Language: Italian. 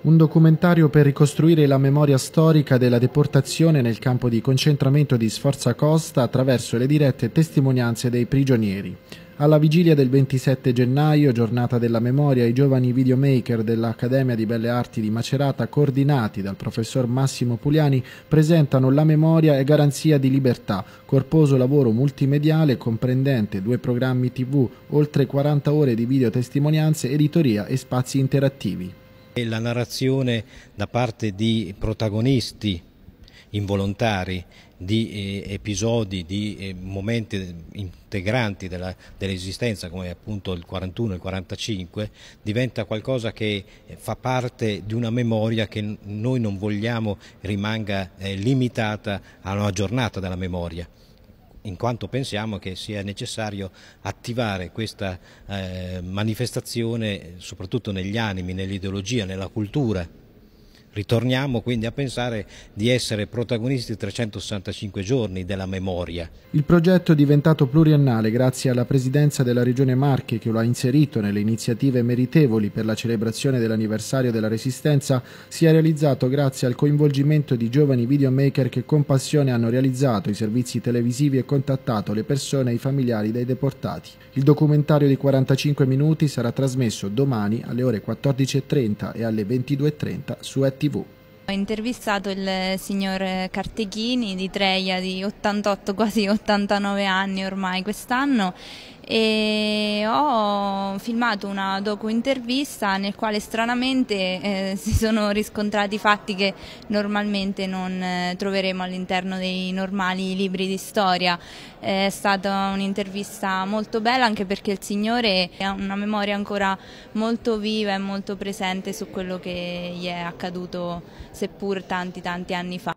Un documentario per ricostruire la memoria storica della deportazione nel campo di concentramento di Sforza Costa attraverso le dirette testimonianze dei prigionieri. Alla vigilia del 27 gennaio, giornata della memoria, i giovani videomaker dell'Accademia di Belle Arti di Macerata, coordinati dal professor Massimo Puliani, presentano La memoria e garanzia di libertà, corposo lavoro multimediale comprendente due programmi TV, oltre 40 ore di videotestimonianze, editoria e spazi interattivi. La narrazione da parte di protagonisti involontari, di eh, episodi, di eh, momenti integranti dell'esistenza dell come appunto il 41 e il 45 diventa qualcosa che eh, fa parte di una memoria che noi non vogliamo rimanga eh, limitata a una giornata della memoria in quanto pensiamo che sia necessario attivare questa eh, manifestazione soprattutto negli animi, nell'ideologia, nella cultura Ritorniamo quindi a pensare di essere protagonisti 365 giorni della memoria. Il progetto è diventato pluriannale grazie alla presidenza della Regione Marche che lo ha inserito nelle iniziative meritevoli per la celebrazione dell'anniversario della Resistenza, si è realizzato grazie al coinvolgimento di giovani videomaker che con passione hanno realizzato i servizi televisivi e contattato le persone e i familiari dei deportati. Il documentario di 45 minuti sarà trasmesso domani alle ore 14.30 e alle 22.30 su ET TV. Ho intervistato il signor Carteghini di Treia di 88, quasi 89 anni ormai quest'anno e ho filmato una docu-intervista nel quale stranamente eh, si sono riscontrati fatti che normalmente non eh, troveremo all'interno dei normali libri di storia. Eh, è stata un'intervista molto bella anche perché il signore ha una memoria ancora molto viva e molto presente su quello che gli è accaduto seppur tanti tanti anni fa.